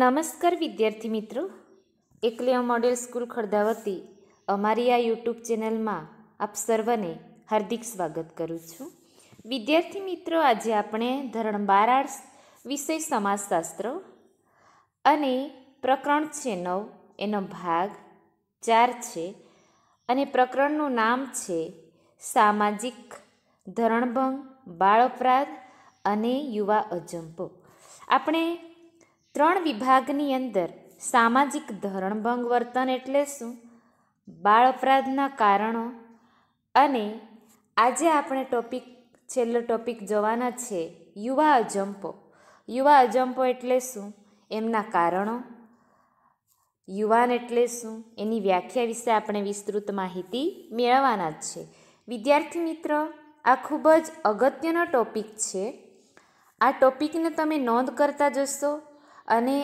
નમસ્કાર વિદ્યાર્થી મિત્રો એકલેવ મોડેલ સ્કૂલ ખડદા વતી અમારી આ યુટ્યુબ ચેનલમાં આપ સર્વને હાર્દિક સ્વાગત કરું છું વિદ્યાર્થી મિત્રો આજે આપણે ધોરણ બાર આર્ટ્સ વિષય સમાજશાસ્ત્ર અને પ્રકરણ છે નવ એનો ભાગ ચાર છે અને પ્રકરણનું નામ છે સામાજિક ધરણભંગ બાળ અપરાધ અને યુવા અજંપો આપણે ત્રણ વિભાગની અંદર સામાજિક ધરણભંગ વર્તન એટલે શું બાળ અપરાધના કારણો અને આજે આપણે ટોપિક છેલ્લો ટોપિક જોવાના છે યુવા અજંપો યુવા અજંપો એટલે શું એમના કારણો યુવાન એટલે શું એની વ્યાખ્યા વિશે આપણે વિસ્તૃત માહિતી મેળવવાના જ છે વિદ્યાર્થી મિત્ર આ ખૂબ જ અગત્યનો ટોપિક છે આ ટોપિકને તમે નોંધ કરતા જશો અને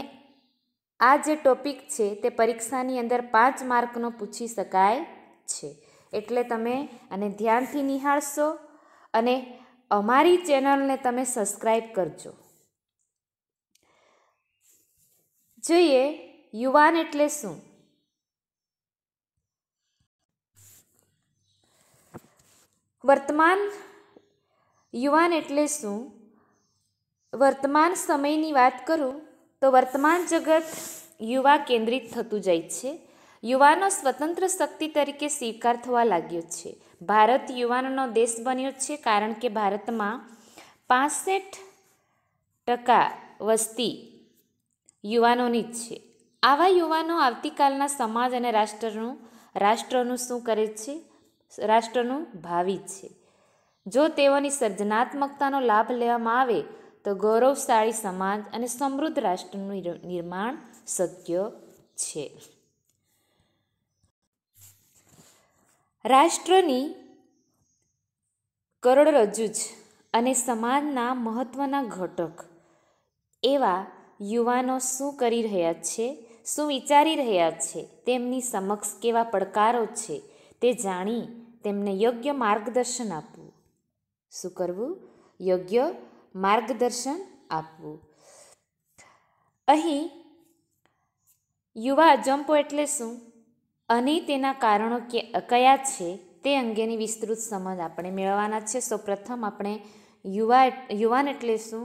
આ જે ટોપિક છે તે પરીક્ષાની અંદર પાંચ માર્કનો પૂછી શકાય છે એટલે તમે આને ધ્યાનથી નિહાળશો અને અમારી ચેનલને તમે સબસ્ક્રાઈબ કરજો જોઈએ યુવાન એટલે શું વર્તમાન યુવાન એટલે શું વર્તમાન સમયની વાત કરું તો વર્તમાન જગત યુવા કેન્દ્રિત થતું જાય છે યુવાનો સ્વતંત્ર શક્તિ તરીકે સ્વીકાર થવા લાગ્યો છે ભારત યુવાનોનો દેશ બન્યો છે કારણ કે ભારતમાં પાસઠ ટકા વસ્તી યુવાનોની જ છે આવા યુવાનો આવતીકાલના સમાજ અને રાષ્ટ્રનું રાષ્ટ્રનું શું કરે છે રાષ્ટ્રનું ભાવિ છે જો તેઓની સર્જનાત્મકતાનો લાભ લેવામાં આવે તો ગૌરવશાળી સમાજ અને સમૃદ્ધ રાષ્ટ્રનું નિર્માણ શક્ય છે રાષ્ટ્રની કરોડરજ્જુ જ અને સમાજના મહત્ત્વના ઘટક એવા યુવાનો શું કરી રહ્યા છે શું વિચારી રહ્યા છે તેમની સમક્ષ કેવા પડકારો છે તે જાણી તેમને યોગ્ય માર્ગદર્શન આપવું શું કરવું યોગ્ય માર્ગદર્શન આપવું અહીં યુવા અજંપો એટલે શું અને તેના કારણો કે કયા છે તે અંગેની વિસ્તૃત સમજ આપણે મેળવવાના છે સૌ પ્રથમ આપણે યુવા યુવાન એટલે શું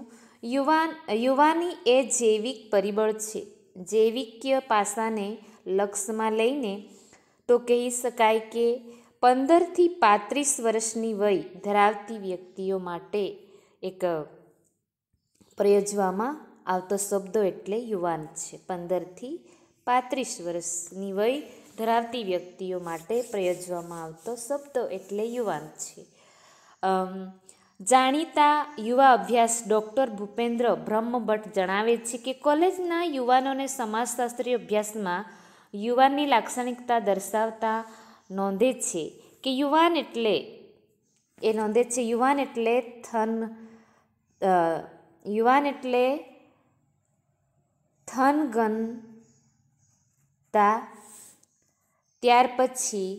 યુવાન યુવાની એ જૈવિક પરિબળ છે જૈવિકીય પાસાને લક્ષમાં લઈને તો કહી શકાય કે પંદરથી પાંત્રીસ વર્ષની વય ધરાવતી વ્યક્તિઓ માટે એક પ્રયોજવામાં આવતો શબ્દો એટલે યુવાન છે પંદરથી પાંત્રીસ વર્ષની વય ધરાવતી વ્યક્તિઓ માટે પ્રયોજવામાં આવતો શબ્દ એટલે યુવાન છે જાણીતા યુવા અભ્યાસ ડૉક્ટર ભૂપેન્દ્ર બ્રહ્મભટ્ટ જણાવે છે કે કોલેજના યુવાનોને સમાજશાસ્ત્રીય અભ્યાસમાં યુવાનની લાક્ષણિકતા દર્શાવતા નોંધે છે કે યુવાન એટલે એ નોંધે છે યુવાન એટલે થન યુવાન એટલે થનગનતા ત્યાર પછી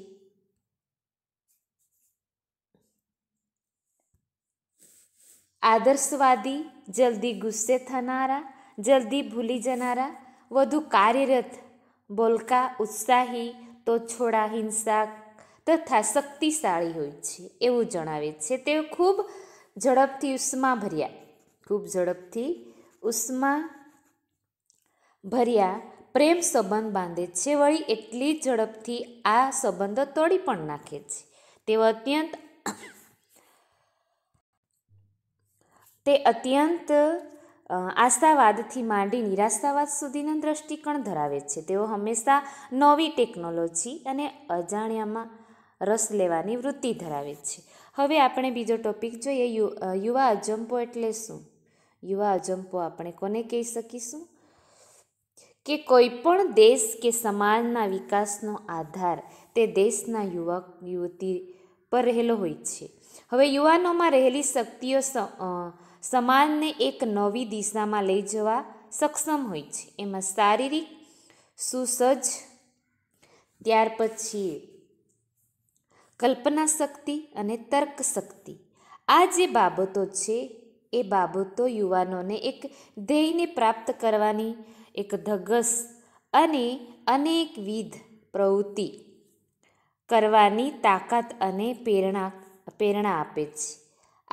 આદર્શવાદી જલ્દી ગુસ્સે થનારા જલ્દી ભૂલી જનારા વધુ કાર્યરત બોલકા ઉત્સાહી તો છોડા હિંસા તથા શક્તિશાળી હોય છે એવું જણાવે છે તેઓ ખૂબ ઝડપથી ઉષ્મા ભર્યા ખૂબ ઝડપથી ઉષ્મા ભર્યા પ્રેમ સંબંધ બાંધે છે વળી એટલી જ ઝડપથી આ સંબંધો તોડી પણ નાખે છે તેઓ અત્યંત તે અત્યંત આસ્થાવાદથી માંડી નિરાશાવાદ સુધીના દ્રષ્ટિકોણ ધરાવે છે તેઓ હંમેશા નવી ટેકનોલોજી અને અજાણ્યામાં રસ લેવાની વૃત્તિ ધરાવે છે હવે આપણે બીજો ટોપિક જોઈએ યુ યુવા અજંપો એટલે શું યુવા અજંપો આપણે કોને કહી શકીશું કે કોઈ પણ દેશ કે સમાજના વિકાસનો આધાર તે દેશના યુવક યુવતી પર રહેલો હોય છે હવે યુવાનોમાં રહેલી શક્તિઓ સમાજને એક નવી દિશામાં લઈ જવા સક્ષમ હોય છે એમાં શારીરિક સુસજ્જ ત્યાર પછી કલ્પના શક્તિ અને તર્ક શક્તિ આ જે બાબતો છે એ બાબતો યુવાનોને એક ધ્યેયને પ્રાપ્ત કરવાની એક ધગસ અને અનેકવિધ પ્રવૃત્તિ કરવાની તાકાત અને પ્રેરણા પ્રેરણા આપે છે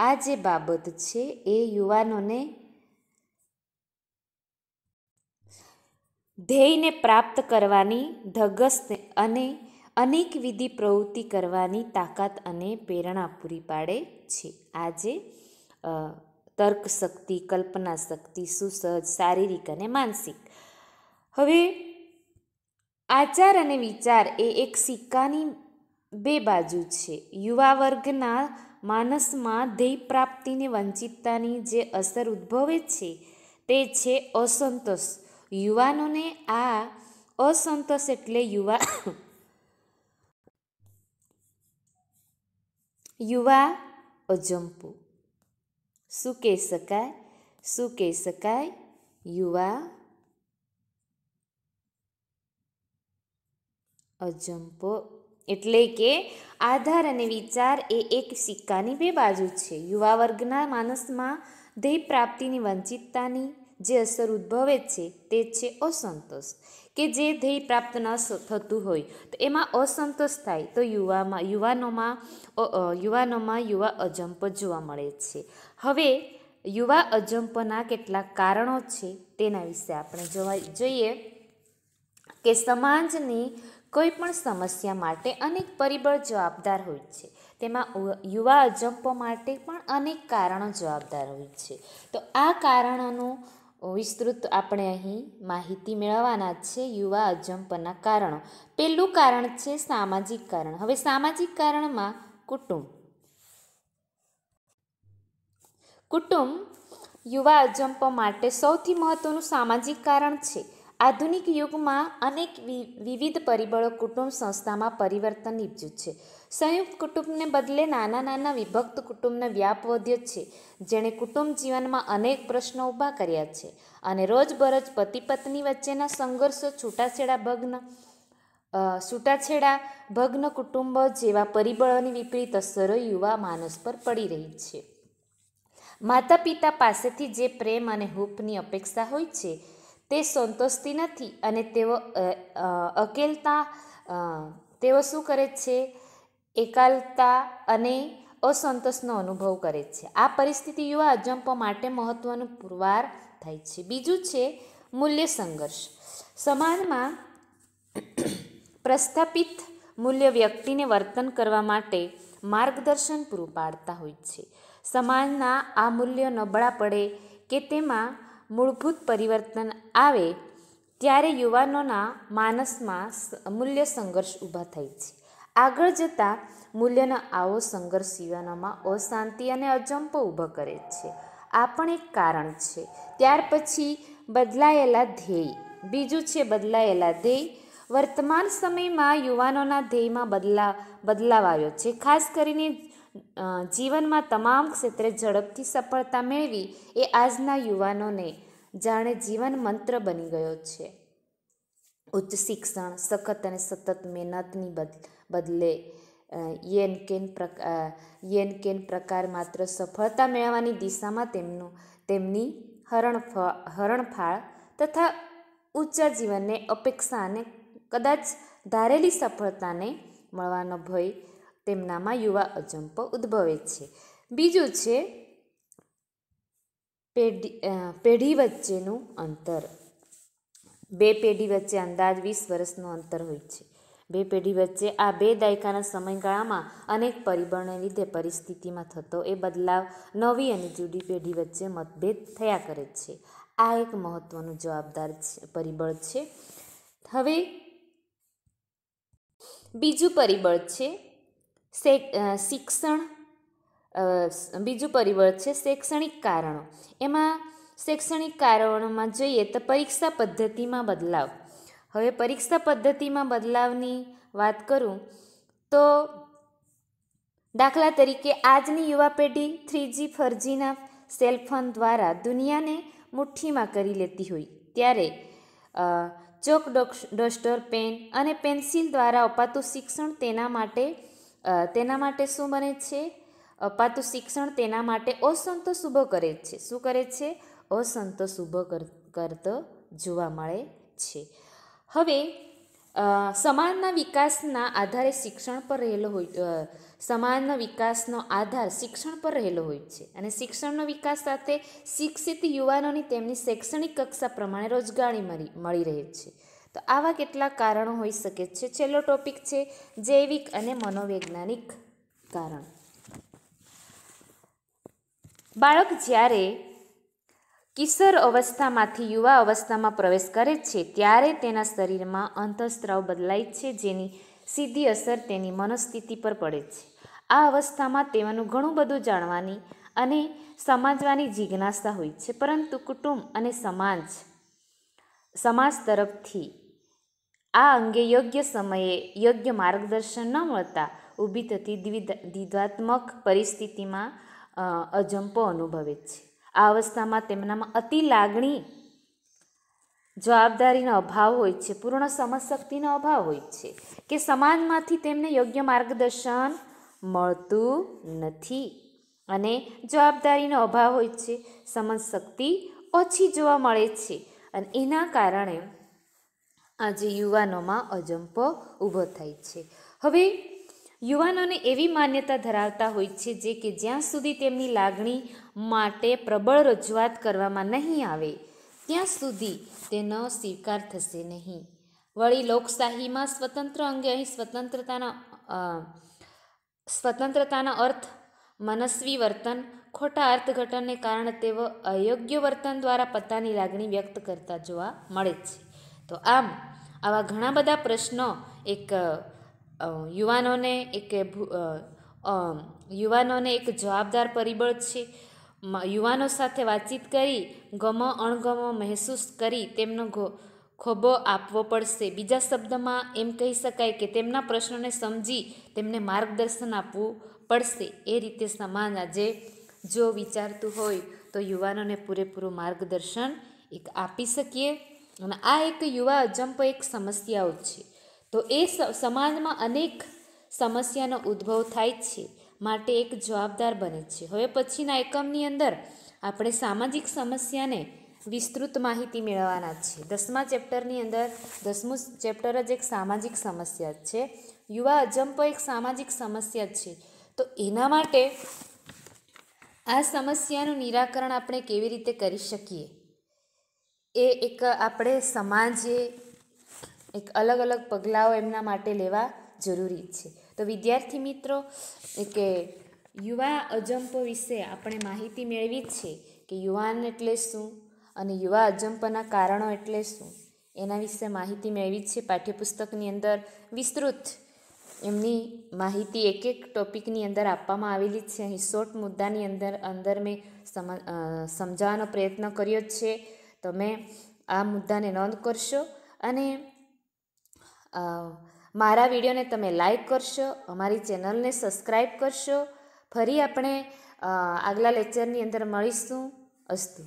આ જે બાબત છે એ યુવાનોને ધ્યેયને પ્રાપ્ત કરવાની ધગસ અને અનેક વિધિ પ્રવૃત્તિ કરવાની તાકાત અને પ્રેરણા પૂરી પાડે છે આજે તર્ક શક્તિ કલ્પના શક્તિ સુસજ શારીરિક અને માનસિક હવે આચાર અને વિચાર એ એક સિક્કાની બે બાજુ છે યુવા વર્ગના માનસમાં ધ્યેય પ્રાપ્તિને વંચિતતાની જે અસર ઉદ્ભવે છે તે છે અસંતોષ યુવાનોને આ અસંતોષ એટલે યુવા યુવા અજંપો શું કહી શકાય શું કહી શકાય યુવા અજંપો એટલે કે આધાર અને વિચાર એ એક સિક્કાની બે બાજુ છે યુવા વર્ગના માનસમાં ધ્યેય પ્રાપ્તિની વંચિતતાની જે અસર ઉદ્ભવે છે તે છે અસંતોષ કે જે ધ્યેય પ્રાપ્ત ન થતું હોય તો એમાં અસંતોષ થાય તો યુવામાં યુવાનોમાં યુવાનોમાં યુવા અજંપ જોવા મળે છે હવે યુવા અજંપના કેટલાક કારણો છે તેના વિશે આપણે જોવા જોઈએ કે સમાજની કોઈ પણ સમસ્યા માટે અનેક પરિબળ જવાબદાર હોય છે તેમાં યુવા અજંપો માટે પણ અનેક કારણો જવાબદાર હોય છે તો આ કારણોનું વિસ્તૃત આપણે અહીં માહિતી મેળવવાના છે યુવા અજંપના કારણો પહેલું કારણ છે સામાજિક કારણ હવે સામાજિક કારણમાં કુટુંબ કુટુંબ યુવા અજંપ માટે સૌથી મહત્વનું સામાજિક કારણ છે આધુનિક યુગમાં અનેક વિવિધ પરિબળો કુટુંબ સંસ્થામાં પરિવર્તન નિપજ્યું છે સંયુક્ત કુટુંબને બદલે નાના નાના વિભક્ત કુટુંબને વ્યાપ વધ્યો છે જેણે કુટુંબ જીવનમાં અનેક પ્રશ્નો ઊભા કર્યા છે અને રોજબરોજ પતિ પત્ની વચ્ચેના સંઘર્ષો છૂટાછેડા ભગ્ન છૂટાછેડા ભગ્ન કુટુંબ જેવા પરિબળોની વિપરીત અસરો યુવા માનસ પર પડી રહી છે માતા પિતા પાસેથી જે પ્રેમ અને હૂપની અપેક્ષા હોય છે તે સંતોષતી નથી અને તેઓ અકેલતા તેઓ શું કરે છે એકાલતા અને અસંતોષનો અનુભવ કરે છે આ પરિસ્થિતિ યુવા અજંપો માટે મહત્ત્વનું પુરવાર થાય છે બીજું છે મૂલ્ય સંઘર્ષ સમાજમાં પ્રસ્થાપિત મૂલ્ય વ્યક્તિને વર્તન કરવા માટે માર્ગદર્શન પૂરું પાડતા હોય છે સમાજના આ મૂલ્ય નબળા પડે કે તેમાં મૂળભૂત પરિવર્તન આવે ત્યારે યુવાનોના માનસમાં મૂલ્ય સંઘર્ષ ઊભા થાય છે આગળ જતાં મૂલ્યનો આવો સંઘર્ષ યુવાનોમાં અશાંતિ અને અજંપો ઊભો કરે છે આ પણ એક કારણ છે ત્યાર પછી બદલાયેલા ધ્યેય બીજું છે બદલાયેલા ધ્યેય વર્તમાન સમયમાં યુવાનોના ધ્યેયમાં બદલા બદલાવ આવ્યો છે ખાસ કરીને જીવનમાં તમામ ક્ષેત્રે ઝડપથી સફળતા મેળવી એ આજના યુવાનોને જાણે જીવન મંત્ર બની ગયો છે ઉચ્ચ શિક્ષણ સખત અને સતત મહેનતની બદલ બદલે યેન કેન યેન કેન પ્રકાર માત્ર સફળતા મેળવવાની દિશામાં તેમનું તેમની હરણફ હરણફાળ તથા ઊંચા જીવનને અપેક્ષા અને કદાચ ધારેલી સફળતાને મળવાનો ભય તેમનામાં યુવા અજંપ ઉદ્ભવે છે બીજું છે પેઢી પેઢી વચ્ચેનું અંતર બે પેઢી વચ્ચે અંદાજ વીસ વર્ષનું અંતર હોય છે બે પેઢી વચ્ચે આ બે દાયકાના સમયગાળામાં અનેક પરિબળને લીધે પરિસ્થિતિમાં થતો એ બદલાવ નવી અને જુદી પેઢી વચ્ચે મતભેદ થયા કરે છે આ એક મહત્વનું જવાબદાર પરિબળ છે હવે બીજું પરિબળ છે શિક્ષણ બીજું પરિબળ છે શૈક્ષણિક કારણો એમાં શૈક્ષણિક કારણોમાં જોઈએ તો પરીક્ષા પદ્ધતિમાં બદલાવ હવે પરીક્ષા પદ્ધતિમાં બદલાવની વાત કરું તો દાખલા તરીકે આજની યુવા પેઢી થ્રીજી ફરજીના સેલફોન દ્વારા દુનિયાને મુઠ્ઠીમાં કરી લેતી હોય ત્યારે ચોક ડસ્ટર પેન અને પેન્સિલ દ્વારા અપાતું શિક્ષણ તેના માટે તેના માટે શું બને છે અપાતું શિક્ષણ તેના માટે અસંતોષ ઊભો કરે છે શું કરે છે અસંતોષ ઊભો કરતો જોવા મળે છે હવે સમાજના વિકાસના આધારે શિક્ષણ પર રહેલો હોય સમાજના વિકાસનો આધાર શિક્ષણ પર રહેલો હોય છે અને શિક્ષણનો વિકાસ સાથે શિક્ષિત યુવાનોની તેમની શૈક્ષણિક કક્ષા પ્રમાણે રોજગારી મળી રહે છે તો આવા કેટલાક કારણો હોઈ શકે છે છેલ્લો ટોપિક છે જૈવિક અને મનોવૈજ્ઞાનિક કારણ બાળક જ્યારે કિશોર અવસ્થામાંથી યુવા અવસ્થામાં પ્રવેશ કરે છે ત્યારે તેના શરીરમાં અંતઃસ્ત્રાવ બદલાય છે જેની સીધી અસર તેની મનોસ્થિતિ પર પડે છે આ અવસ્થામાં તેઓનું ઘણું બધું જાણવાની અને સમજવાની જિજ્ઞાસા હોય છે પરંતુ કુટુંબ અને સમાજ સમાજ તરફથી આ અંગે યોગ્ય સમયે યોગ્ય માર્ગદર્શન ન મળતા ઊભી થતી દ્વિધાત્મક પરિસ્થિતિમાં અજંપો અનુભવે છે આ અવસ્થામાં તેમનામાં અતિ લાગણી જવાબદારીનો અભાવ હોય છે પૂર્ણ સમજશક્તિનો અભાવ હોય છે કે સમાજમાંથી તેમને યોગ્ય માર્ગદર્શન મળતું નથી અને જવાબદારીનો અભાવ હોય છે સમજશક્તિ ઓછી જોવા મળે છે અને એના કારણે આજે યુવાનોમાં અજંપો ઊભો થાય છે હવે યુવાનોને એવી માન્યતા ધરાવતા હોય છે જે કે જ્યાં સુધી તેમની લાગણી માટે પ્રબળ રજૂઆત કરવામાં નહીં આવે ત્યાં સુધી તેનો સ્વીકાર થશે નહીં વળી લોકશાહીમાં સ્વતંત્ર અંગે અહીં સ્વતંત્રતાના સ્વતંત્રતાના અર્થ મનસ્વી વર્તન ખોટા અર્થઘટનને કારણે તેઓ અયોગ્ય વર્તન દ્વારા પોતાની લાગણી વ્યક્ત કરતા જોવા મળે છે તો આમ આવા ઘણા બધા પ્રશ્નો એક યુવાનોને એક યુવાનોને એક જવાબદાર પરિબળ છે યુવાનો સાથે વાતચીત કરી ગમો અણગમો મહેસૂસ કરી તેમનો ખોબો આપવો પડશે બીજા શબ્દમાં એમ કહી શકાય કે તેમના પ્રશ્નોને સમજી તેમને માર્ગદર્શન આપવું પડશે એ રીતે સમાન આજે જો વિચારતું હોય તો યુવાનોને પૂરેપૂરું માર્ગદર્શન એક આપી શકીએ અને આ એક યુવા અજંપ એક સમસ્યાઓ છે તો એ સમાજમાં અનેક સમસ્યાનો ઉદ્ભવ થાય છે માટે એક જવાબદાર બને છે હવે પછીના એકમની અંદર આપણે સામાજિક સમસ્યાને વિસ્તૃત માહિતી મેળવવાના છે દસમા ચેપ્ટરની અંદર દસમું ચેપ્ટર જ એક સામાજિક સમસ્યા છે યુવા અજંપો એક સામાજિક સમસ્યા છે તો એના માટે આ સમસ્યાનું નિરાકરણ આપણે કેવી રીતે કરી શકીએ એ એક આપણે સમાજે એક અલગ અલગ પગલાંઓ એમના માટે લેવા જરૂરી છે તો વિદ્યાર્થી મિત્રો કે યુવા અજંપો વિશે આપણે માહિતી મેળવી છે કે યુવાન એટલે શું અને યુવા અજંપના કારણો એટલે શું એના વિશે માહિતી મેળવી છે પાઠ્યપુસ્તકની અંદર વિસ્તૃત એમની માહિતી એક એક ટોપિકની અંદર આપવામાં આવેલી છે અહીં શોર્ટ મુદ્દાની અંદર અંદર મેં સમજાવવાનો પ્રયત્ન કર્યો છે તમે આ મુદ્દાને નોંધ કરશો અને મારા વિડીયોને તમે લાઈક કરશો અમારી ચેનલને સબસ્ક્રાઈબ કરશો ફરી આપણે આગલા લેક્ચરની અંદર મળીશું અસ્તુ